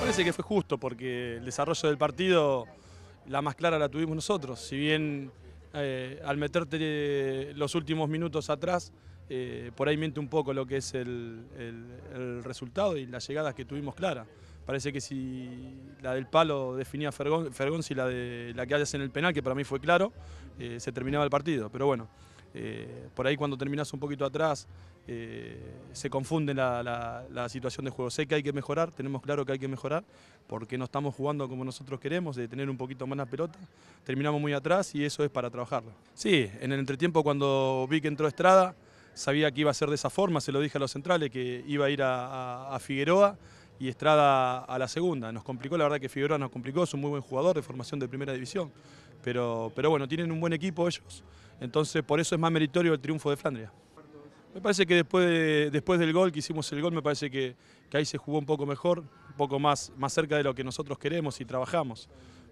Parece que fue justo porque el desarrollo del partido, la más clara la tuvimos nosotros. Si bien eh, al meterte eh, los últimos minutos atrás, eh, por ahí miente un poco lo que es el, resultado y las llegadas que tuvimos clara. Parece que si la del palo definía Fergón si la, de, la que hayas en el penal, que para mí fue claro, se terminaba el partido. Pero bueno, eh, por ahí cuando terminas un poquito atrás eh, se confunde la, situación de juego. Sé que hay que mejorar, tenemos claro que hay que mejorar, porque no estamos jugando como nosotros queremos, de tener un poquito más la pelota. Terminamos muy atrás y eso es para trabajarlo. Sí, en el entretiempo cuando vi que entró Estrada, sabía que iba a ser de esa forma, se lo dije a los centrales, que iba a ir a, Figueroa y Estrada a la segunda. Nos complicó, la verdad que Figueroa nos complicó, es un muy buen jugador de formación de primera división. pero bueno, tienen un buen equipo ellos. Entonces, por eso es más meritorio el triunfo de Flandria. Me parece que después, después del gol, que hicimos el gol, me parece que, ahí se jugó un poco mejor, un poco más, más cerca de lo que nosotros queremos y trabajamos.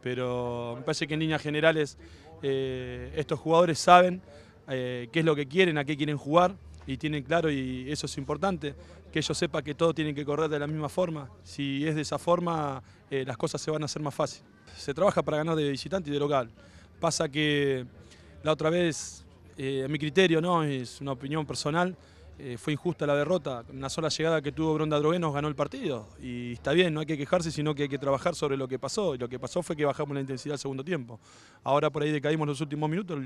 Pero me parece que en líneas generales eh, estos jugadores saben eh, qué es lo que quieren, a qué quieren jugar y tienen claro, y eso es importante, que ellos sepan que todo tienen que correr de la misma forma. Si es de esa forma, eh, las cosas se van a hacer más fácil. Se trabaja para ganar de visitante y de local. Pasa que la otra vez, eh, a mi criterio, no es una opinión personal, eh, fue injusta la derrota. Una sola llegada que tuvo Bronda Drogué nos ganó el partido. Y está bien, no hay que quejarse, sino que hay que trabajar sobre lo que pasó. Y lo que pasó fue que bajamos la intensidad al segundo tiempo. Ahora por ahí decaímos los últimos minutos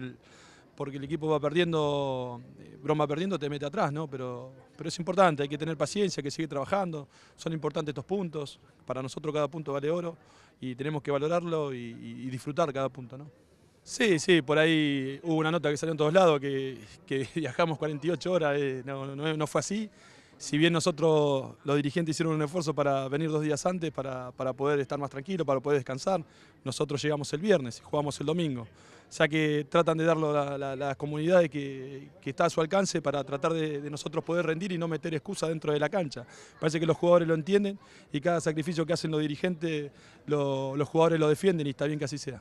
porque el equipo va perdiendo, eh, broma va perdiendo, te mete atrás, ¿no? Pero, pero es importante, hay que tener paciencia, que sigue trabajando. Son importantes estos puntos. Para nosotros cada punto vale oro y tenemos que valorarlo y, y disfrutar cada punto, ¿no? Sí, sí, por ahí hubo una nota que salió en todos lados, que, viajamos 48 horas, eh, no, fue así. Si bien nosotros, los dirigentes, hicieron un esfuerzo para venir dos días antes, para, poder estar más tranquilo, para poder descansar, nosotros llegamos el viernes y jugamos el domingo. O sea que tratan de darlo a la, las comunidades que, está a su alcance para tratar de, nosotros poder rendir y no meter excusa dentro de la cancha. Parece que los jugadores lo entienden y cada sacrificio que hacen los dirigentes, los jugadores lo defienden y está bien que así sea.